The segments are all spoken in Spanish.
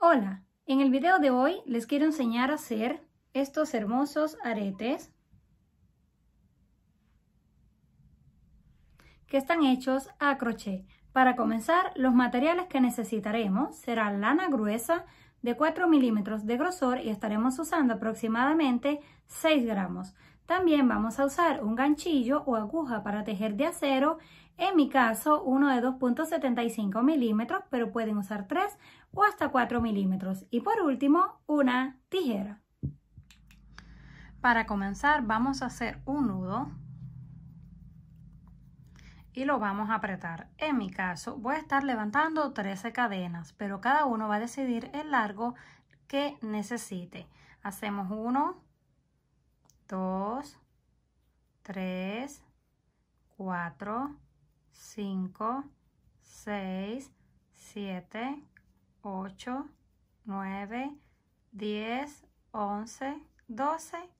Hola, en el video de hoy les quiero enseñar a hacer estos hermosos aretes que están hechos a crochet. Para comenzar, los materiales que necesitaremos serán lana gruesa de 4 milímetros de grosor y estaremos usando aproximadamente 6 gramos. También vamos a usar un ganchillo o aguja para tejer de acero, en mi caso uno de 2.75 milímetros, pero pueden usar 3 o hasta 4 milímetros. Y por último, una tijera. Para comenzar vamos a hacer un nudo y lo vamos a apretar. En mi caso voy a estar levantando 13 cadenas, pero cada uno va a decidir el largo que necesite. Hacemos uno 2, 3, 4, 5, 6, 7, 8, 9, 10, 11, 12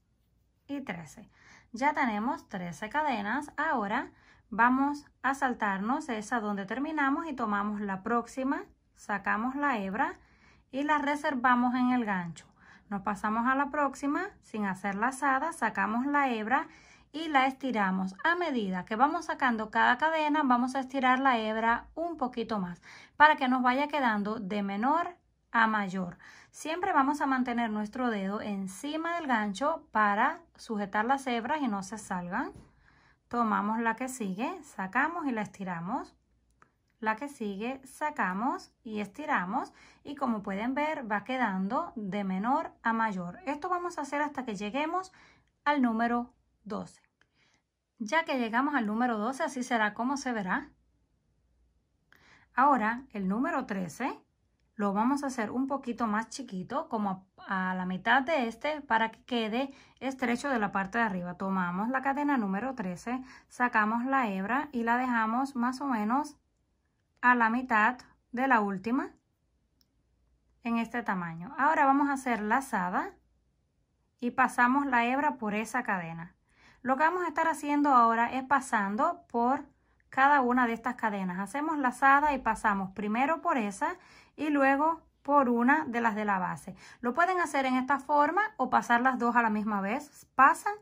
y 13. Ya tenemos 13 cadenas. Ahora vamos a saltarnos esa donde terminamos y tomamos la próxima, sacamos la hebra y la reservamos en el gancho. Nos pasamos a la próxima sin hacer lazada, sacamos la hebra y la estiramos. A medida que vamos sacando cada cadena, vamos a estirar la hebra un poquito más para que nos vaya quedando de menor a mayor. Siempre vamos a mantener nuestro dedo encima del gancho para sujetar las hebras y no se salgan. Tomamos la que sigue, sacamos y la estiramos la que sigue, sacamos y estiramos y como pueden ver va quedando de menor a mayor. Esto vamos a hacer hasta que lleguemos al número 12. Ya que llegamos al número 12, así será como se verá. Ahora, el número 13 lo vamos a hacer un poquito más chiquito, como a la mitad de este, para que quede estrecho de la parte de arriba. Tomamos la cadena número 13, sacamos la hebra y la dejamos más o menos a la mitad de la última en este tamaño. Ahora vamos a hacer lazada y pasamos la hebra por esa cadena. Lo que vamos a estar haciendo ahora es pasando por cada una de estas cadenas. Hacemos lazada y pasamos primero por esa y luego por una de las de la base. Lo pueden hacer en esta forma o pasar las dos a la misma vez. Pasan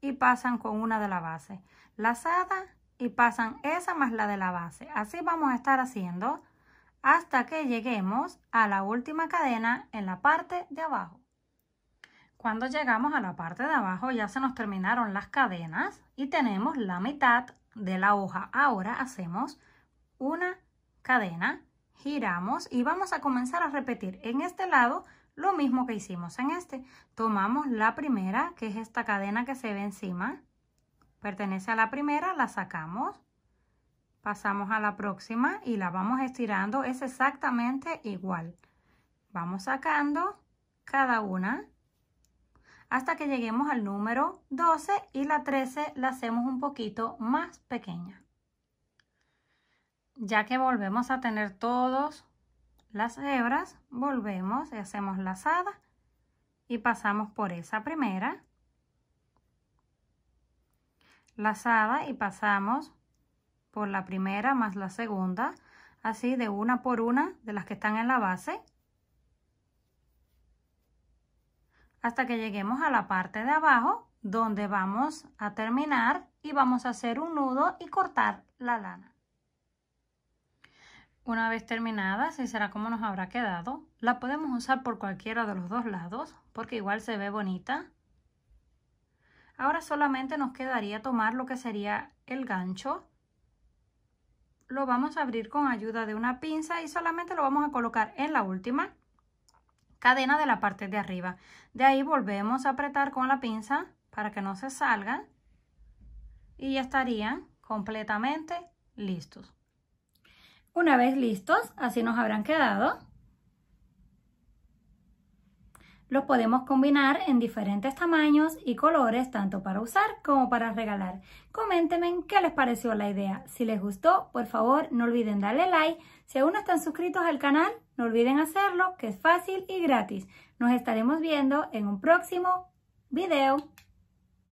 y pasan con una de la base. Lazada y pasan esa más la de la base. Así vamos a estar haciendo hasta que lleguemos a la última cadena en la parte de abajo. Cuando llegamos a la parte de abajo ya se nos terminaron las cadenas y tenemos la mitad de la hoja. Ahora hacemos una cadena, giramos y vamos a comenzar a repetir en este lado lo mismo que hicimos en este. Tomamos la primera, que es esta cadena que se ve encima, pertenece a la primera, la sacamos, pasamos a la próxima y la vamos estirando, es exactamente igual. Vamos sacando cada una hasta que lleguemos al número 12 y la 13 la hacemos un poquito más pequeña. Ya que volvemos a tener todas las hebras, volvemos y hacemos lazada y pasamos por esa primera, lazada y pasamos por la primera más la segunda, así de una por una de las que están en la base, hasta que lleguemos a la parte de abajo donde vamos a terminar y vamos a hacer un nudo y cortar la lana. Una vez terminada, así será como nos habrá quedado. La podemos usar por cualquiera de los dos lados porque igual se ve bonita. Ahora solamente nos quedaría tomar lo que sería el gancho. Lo vamos a abrir con ayuda de una pinza y solamente lo vamos a colocar en la última cadena de la parte de arriba. De ahí volvemos a apretar con la pinza para que no se salgan y ya estarían completamente listos. Una vez listos, así nos habrán quedado. Los podemos combinar en diferentes tamaños y colores, tanto para usar como para regalar. Coméntenme qué les pareció la idea. Si les gustó, por favor, no olviden darle like. Si aún no están suscritos al canal, no olviden hacerlo, que es fácil y gratis. Nos estaremos viendo en un próximo video.